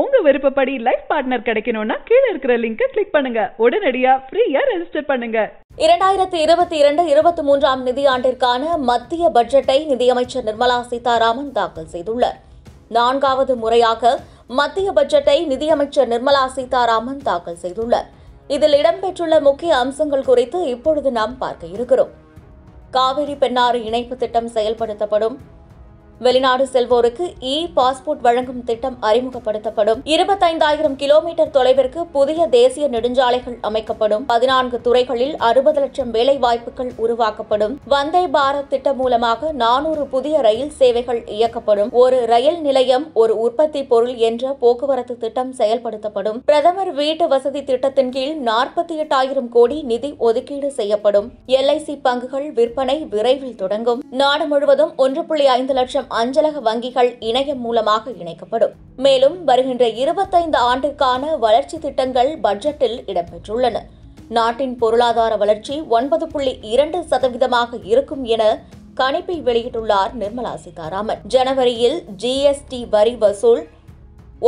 உங்க விருப்பப்படி life partner கிடைக்கணும்னா கீழே இருக்கிற லிங்கை கிளிக் பண்ணுங்க உடனடியா ஃப்ரீயா ரெஜிஸ்டர் பண்ணுங்க இரண்டாயிரத்தி இருபத்தி இரண்டு இருபத்தி மூன்றாம் நிதியாண்டிற்கான மத்திய பட்ஜெட்டை நிதியமைச்சர் நிர்மலா சீதாராமன் தாக்கல் செய்துள்ளார் நான்காவது முறையாக மத்திய பட்ஜெட்டை நிதியமைச்சர் நிர்மலா சீதாராமன் தாக்கல் செய்துள்ளார் இதில் இடம்பெற்றுள்ள முக்கிய அம்சங்கள் குறித்து இப்பொழுது நாம் பார்க்க இருக்கிறோம் காவிரி பெண்ணாறு இணைப்பு திட்டம் செயல்படுத்தப்படும் வெளிநாடு செல்வோருக்கு இ பாஸ்போர்ட் வழங்கும் திட்டம் அறிமுகப்படுத்தப்படும் இருபத்தைந்தாயிரம் கிலோமீட்டர் தொலைவிற்கு புதிய தேசிய நெடுஞ்சாலைகள் அமைக்கப்படும் பதினான்கு துறைகளில் அறுபது லட்சம் வேலைவாய்ப்புகள் உருவாக்கப்படும் வந்தே பாரத் திட்டம் மூலமாக நானூறு புதிய ரயில் சேவைகள் இயக்கப்படும் ஒரு ரயில் நிலையம் ஒரு உற்பத்தி பொருள் என்ற போக்குவரத்து திட்டம் செயல்படுத்தப்படும் பிரதமர் வீட்டு வசதி திட்டத்தின் கீழ் நாற்பத்தி எட்டாயிரம் கோடி நிதி ஒதுக்கீடு செய்யப்படும் எல்ஐசி பங்குகள் விற்பனை விரைவில் தொடங்கும் நாடு முழுவதும் ஒன்று புள்ளி ஐந்து லட்சம் மற்றும் அஞ்சலக வங்கிகள் இணையம் மூலமாக இணைக்கப்படும் மேலும் வருகின்ற இருபத்தைந்து ஆண்டிற்கான வளர்ச்சி திட்டங்கள் பட்ஜெட்டில் இடம்பெற்றுள்ளன நாட்டின் பொருளாதார வளர்ச்சி ஒன்பது புள்ளி இரண்டு சதவீதமாக இருக்கும் என கணிப்பை வெளியிட்டுள்ளார் நிர்மலா சீதாராமன் ஜனவரியில் ஜிஎஸ்டி வரி வசூல்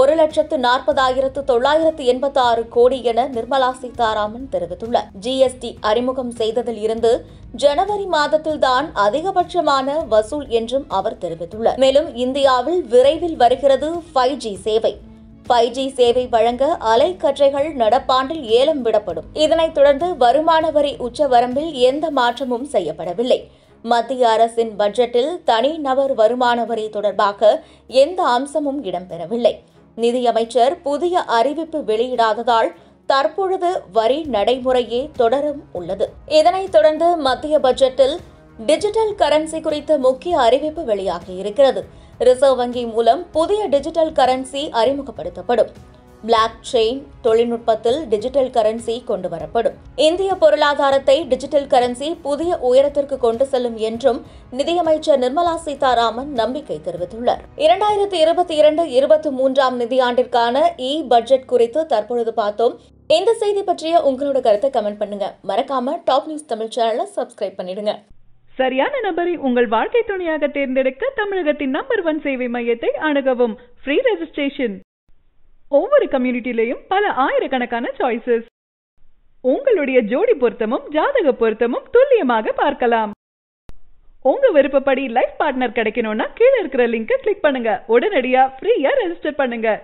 ஒரு லட்சத்து நாற்பதாயிரத்து தொள்ளாயிரத்து எண்பத்தி ஆறு கோடி என நிர்மலா சீதாராமன் தெரிவித்துள்ளார் ஜிஎஸ்டி அறிமுகம் செய்ததில் இருந்து ஜனவரி மாதத்தில்தான் அதிகபட்சமான வசூல் என்றும் அவர் தெரிவித்துள்ளார் மேலும் இந்தியாவில் விரைவில் வருகிறது ஃபைவ் ஜி சேவை ஃபைவ் ஜி சேவை வழங்க அலைக்கற்றைகள் நடப்பாண்டில் ஏலம் விடப்படும் இதனைத் தொடர்ந்து வருமான வரி உச்சவரம்பில் எந்த மாற்றமும் செய்யப்படவில்லை மத்திய அரசின் பட்ஜெட்டில் தனிநபர் வருமான வரி தொடர்பாக எந்த அம்சமும் இடம்பெறவில்லை நிதியமைச்சர் புதிய அறிவிப்பு வெளியிடாததால் தற்பொழுது வரி நடைமுறையே தொடரும் உள்ளது இதனைத் தொடர்ந்து மத்திய பட்ஜெட்டில் டிஜிட்டல் கரன்சி குறித்த முக்கிய அறிவிப்பு வெளியாகி இருக்கிறது ரிசர்வ் வங்கி மூலம் புதிய டிஜிட்டல் கரன்சி அறிமுகப்படுத்தப்படும் பிளாக் செயின் தொழில்நுட்பத்தில் டிஜிட்டல் கரன்சி கொண்டு வரப்படும் இந்திய பொருளாதாரத்தை டிஜிட்டல் கரன்சி புதிய உயரத்திற்கு கொண்டு செல்லும் என்றும் நிதியமைச்சர் நிர்மலா சீதாராமன் நம்பிக்கை தெரிவித்துள்ளார் இரண்டாயிரத்தி இருபத்தி இரண்டு இருபத்தி மூன்றாம் நிதியாண்டிற்கான இ e பட்ஜெட் குறித்து தற்பொழுது பார்த்தோம் இந்த செய்தி பற்றிய உங்களோட கருத்தை கமெண்ட் பண்ணுங்க மறக்காம டாப் நியூஸ் தமிழ் சேனலை சப்ஸ்கிரைப் பண்ணிடுங்க சரியான நபரை உங்கள் வாழ்க்கை துணையாக தேர்ந்தெடுக்க தமிழகத்தின் நம்பர் ஒன் சேவை மையத்தை அணுகவும் ஃப்ரீ ரெஜிஸ்ட்ரேஷன் ஒவ்வொரு கம்யூனிட்டிலையும் பல ஆயிரக்கணக்கான சாய்ஸஸ் உங்களுடைய ஜோடி பொருத்தமும் ஜாதக பொருத்தமும் துல்லியமாக பார்க்கலாம் உங்க விருப்பப்படி லைஃப் பார்ட்னர் கிடைக்கணும்னா கீழே இருக்கிற லிங்கை கிளிக் பண்ணுங்க உடனடியா ஃப்ரீயா ரெஜிஸ்டர் பண்ணுங்க